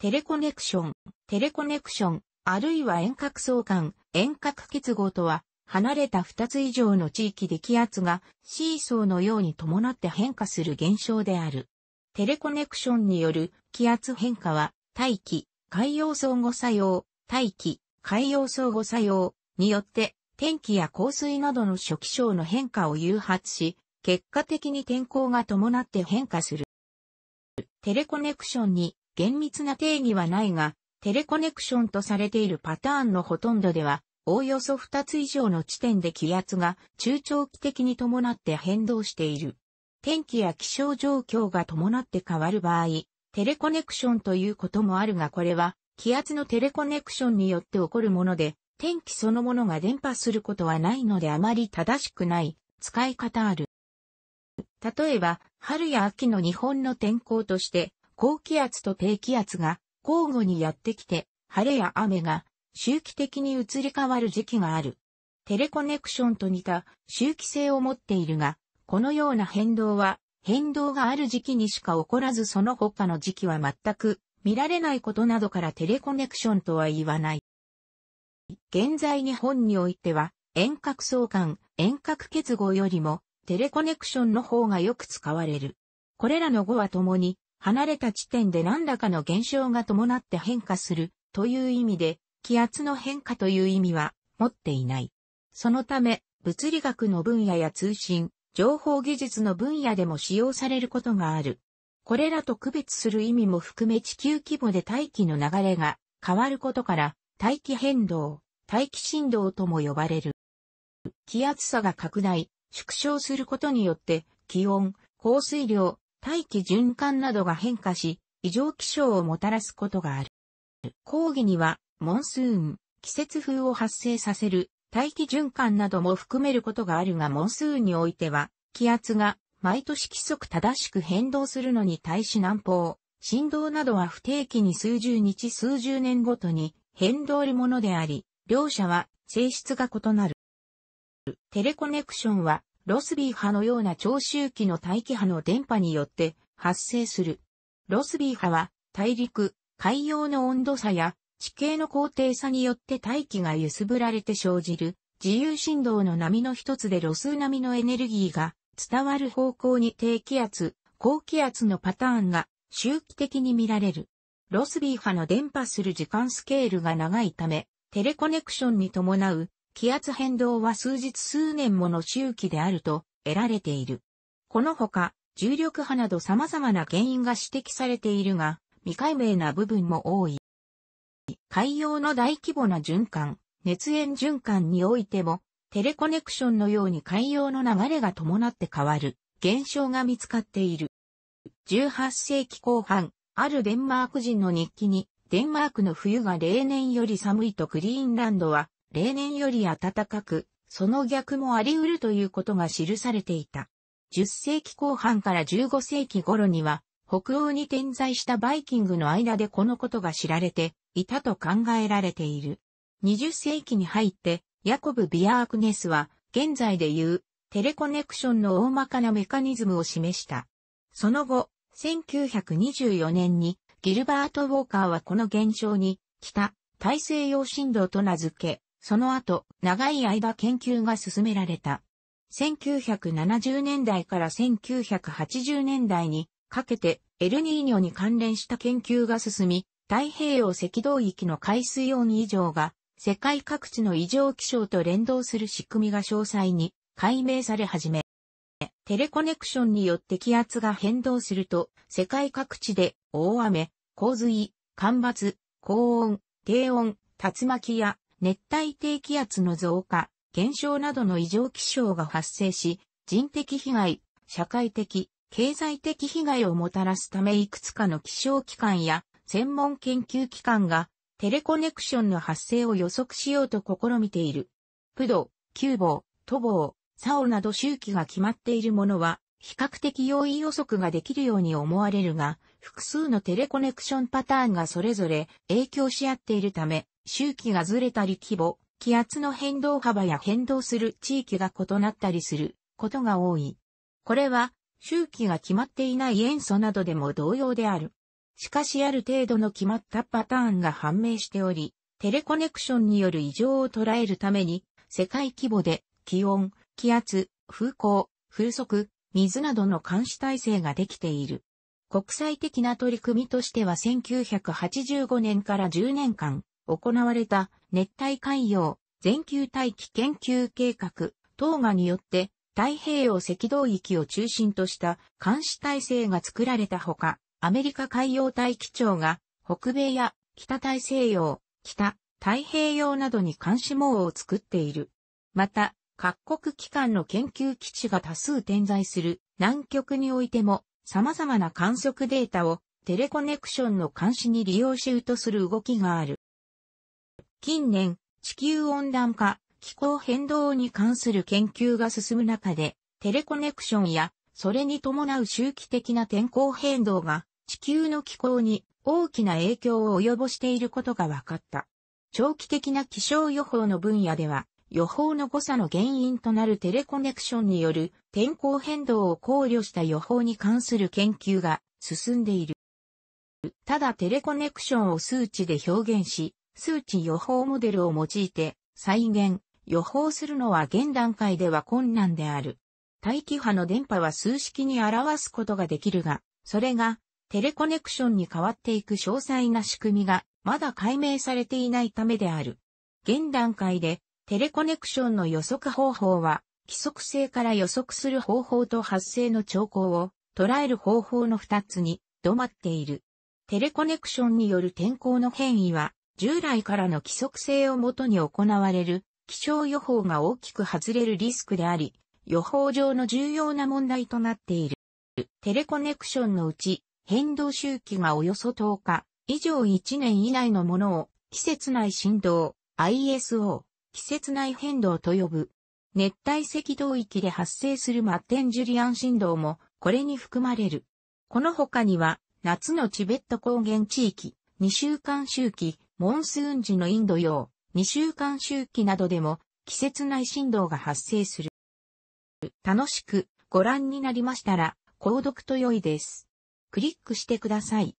テレコネクション、テレコネクション、あるいは遠隔相関、遠隔結合とは、離れた2つ以上の地域で気圧がシーソーのように伴って変化する現象である。テレコネクションによる気圧変化は、大気、海洋相互作用、大気、海洋相互作用によって、天気や降水などの初期症の変化を誘発し、結果的に天候が伴って変化する。テレコネクションに厳密な定義はないが、テレコネクションとされているパターンのほとんどでは、おおよそ2つ以上の地点で気圧が中長期的に伴って変動している。天気や気象状況が伴って変わる場合、テレコネクションということもあるがこれは、気圧のテレコネクションによって起こるもので、天気そのものが電波することはないのであまり正しくない使い方ある。例えば、春や秋の日本の天候として、高気圧と低気圧が交互にやってきて、晴れや雨が周期的に移り変わる時期がある。テレコネクションと似た周期性を持っているが、このような変動は変動がある時期にしか起こらずその他の時期は全く見られないことなどからテレコネクションとは言わない。現在日本においては遠隔相関、遠隔結合よりもテレコネクションの方がよく使われる。これらの語は共に離れた地点で何らかの現象が伴って変化するという意味で、気圧の変化という意味は持っていない。そのため、物理学の分野や通信、情報技術の分野でも使用されることがある。これらと区別する意味も含め地球規模で大気の流れが変わることから、大気変動、大気振動とも呼ばれる。気圧差が拡大、縮小することによって、気温、降水量、大気循環などが変化し、異常気象をもたらすことがある。講義には、モンスーン、季節風を発生させる、大気循環なども含めることがあるが、モンスーンにおいては、気圧が毎年規則正しく変動するのに対し南方、振動などは不定期に数十日数十年ごとに変動るものであり、両者は性質が異なる。テレコネクションはロスビー波のような長周期の大気波の電波によって発生する。ロスビー波は大陸、海洋の温度差や地形の高低差によって大気が揺すぶられて生じる自由振動の波の一つでロス波のエネルギーが伝わる方向に低気圧、高気圧のパターンが周期的に見られる。ロスビー波の伝播する時間スケールが長いため、テレコネクションに伴う気圧変動は数日数年もの周期であると得られている。このほか、重力波など様々な原因が指摘されているが、未解明な部分も多い。海洋の大規模な循環、熱源循環においても、テレコネクションのように海洋の流れが伴って変わる現象が見つかっている。18世紀後半、あるデンマーク人の日記に、デンマークの冬が例年より寒いとグリーンランドは例年より暖かく、その逆もあり得るということが記されていた。10世紀後半から15世紀頃には、北欧に点在したバイキングの間でこのことが知られていたと考えられている。20世紀に入って、ヤコブ・ビアークネスは、現在でいう、テレコネクションの大まかなメカニズムを示した。その後、1924年に、ギルバート・ウォーカーはこの現象に、北、大西洋振動と名付け、その後、長い間研究が進められた。1970年代から1980年代にかけてエルニーニョに関連した研究が進み、太平洋赤道域の海水温異常が世界各地の異常気象と連動する仕組みが詳細に解明され始め、テレコネクションによって気圧が変動すると、世界各地で大雨、洪水、干ばつ、高温、低温、竜巻や熱帯低気圧の増加、減少などの異常気象が発生し、人的被害、社会的、経済的被害をもたらすためいくつかの気象機関や専門研究機関がテレコネクションの発生を予測しようと試みている。プド、キューボ、トボー、サオなど周期が決まっているものは比較的容易予測ができるように思われるが、複数のテレコネクションパターンがそれぞれ影響し合っているため、周期がずれたり規模、気圧の変動幅や変動する地域が異なったりすることが多い。これは周期が決まっていない塩素などでも同様である。しかしある程度の決まったパターンが判明しており、テレコネクションによる異常を捉えるために、世界規模で気温、気圧、風向、風速、水などの監視体制ができている。国際的な取り組みとしては1985年から10年間、行われた熱帯海洋全球大気研究計画、等がによって太平洋赤道域を中心とした監視体制が作られたほか、アメリカ海洋大気庁が北米や北大西洋、北太平洋などに監視網を作っている。また、各国機関の研究基地が多数点在する南極においても様々な観測データをテレコネクションの監視に利用しようとする動きがある。近年、地球温暖化、気候変動に関する研究が進む中で、テレコネクションや、それに伴う周期的な天候変動が、地球の気候に大きな影響を及ぼしていることが分かった。長期的な気象予報の分野では、予報の誤差の原因となるテレコネクションによる天候変動を考慮した予報に関する研究が進んでいる。ただテレコネクションを数値で表現し、数値予報モデルを用いて再現、予報するのは現段階では困難である。大気波の電波は数式に表すことができるが、それがテレコネクションに変わっていく詳細な仕組みがまだ解明されていないためである。現段階でテレコネクションの予測方法は規則性から予測する方法と発生の兆候を捉える方法の2つに止まっている。テレコネクションによる天候の変異は従来からの規則性をもとに行われる気象予報が大きく外れるリスクであり、予報上の重要な問題となっている。テレコネクションのうち変動周期がおよそ10日以上1年以内のものを季節内振動 ISO 季節内変動と呼ぶ。熱帯赤道域で発生するマッテンジュリアン振動もこれに含まれる。この他には夏のチベット高原地域、2週間周期、モンスーン時のインド洋、2週間周期などでも季節内振動が発生する。楽しくご覧になりましたら、購読と良いです。クリックしてください。